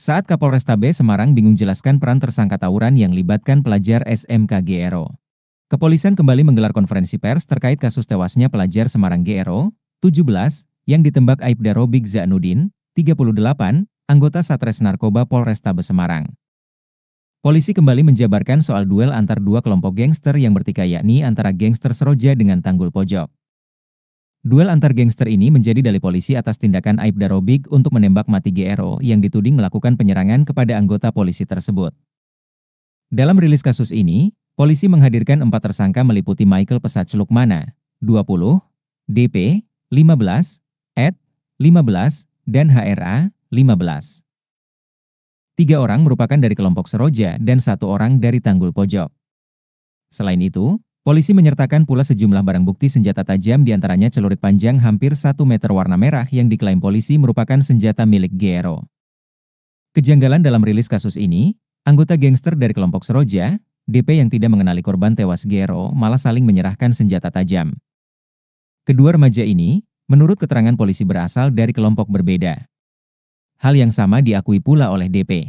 Saat Kapolresta B Semarang bingung jelaskan peran tersangka tawuran yang libatkan pelajar SMK GRO. Kepolisian kembali menggelar konferensi pers terkait kasus tewasnya pelajar Semarang GRO, 17, yang ditembak Aibda Robik Zanudin, 38, anggota Satres Narkoba Polrestabes Semarang. Polisi kembali menjabarkan soal duel antar dua kelompok gangster yang bertikai yakni antara gangster Seroja dengan Tanggul Pojok. Duel antar gangster ini menjadi dalih polisi atas tindakan Aib Robik untuk menembak mati GRO yang dituding melakukan penyerangan kepada anggota polisi tersebut. Dalam rilis kasus ini, polisi menghadirkan empat tersangka meliputi Michael Pesat Lukmana, 20, DP, 15, Ed, 15, dan HRA, 15. Tiga orang merupakan dari kelompok Seroja dan satu orang dari Tanggul Pojok. Selain itu, Polisi menyertakan pula sejumlah barang bukti senjata tajam diantaranya celurit panjang hampir 1 meter warna merah yang diklaim polisi merupakan senjata milik Gero. Kejanggalan dalam rilis kasus ini, anggota gangster dari kelompok Seroja, DP yang tidak mengenali korban tewas Gero malah saling menyerahkan senjata tajam. Kedua remaja ini, menurut keterangan polisi berasal dari kelompok berbeda. Hal yang sama diakui pula oleh DP.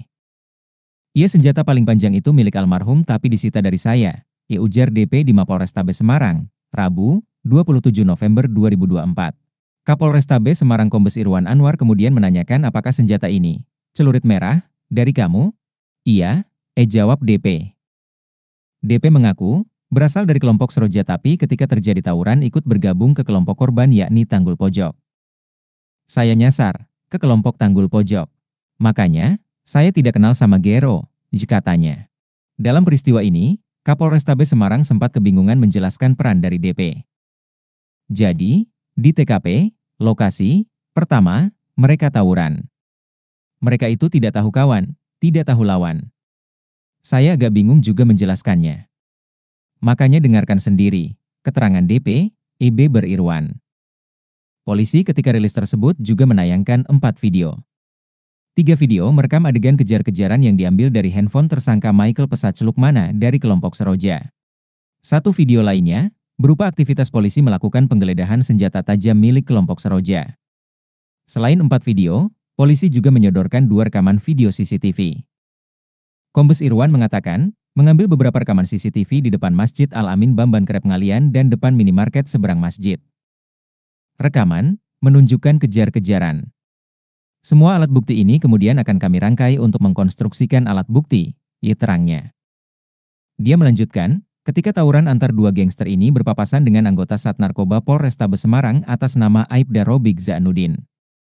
Ia senjata paling panjang itu milik almarhum tapi disita dari saya, ujar DP di Mapolrestabes Semarang, Rabu, 27 November 2024. Kapolrestabes Semarang Kombes Irwan Anwar kemudian menanyakan apakah senjata ini, celurit merah, dari kamu? Iya, eh jawab DP. DP mengaku, berasal dari kelompok Seroja tapi ketika terjadi tawuran ikut bergabung ke kelompok korban yakni Tanggul Pojok. Saya nyasar, ke kelompok Tanggul Pojok. Makanya, saya tidak kenal sama Gero, jika tanya Dalam peristiwa ini, Kapolrestabes Semarang sempat kebingungan menjelaskan peran dari DP. Jadi, di TKP, lokasi, pertama, mereka tawuran. Mereka itu tidak tahu kawan, tidak tahu lawan. Saya agak bingung juga menjelaskannya. Makanya dengarkan sendiri, keterangan DP, IB e Berirwan. Polisi ketika rilis tersebut juga menayangkan empat video. Tiga video merekam adegan kejar-kejaran yang diambil dari handphone tersangka Michael Pesat Celukmana dari kelompok Seroja. Satu video lainnya berupa aktivitas polisi melakukan penggeledahan senjata tajam milik kelompok Seroja. Selain empat video, polisi juga menyodorkan dua rekaman video CCTV. Kombes Irwan mengatakan, mengambil beberapa rekaman CCTV di depan Masjid Al-Amin Bamban Krep Ngalian dan depan minimarket seberang masjid. Rekaman menunjukkan kejar-kejaran. Semua alat bukti ini kemudian akan kami rangkai untuk mengkonstruksikan alat bukti, ia terangnya. Dia melanjutkan, ketika tawuran antar dua gangster ini berpapasan dengan anggota Sat Narkoba Polrestabes Semarang atas nama Aibda Robik Zanudin.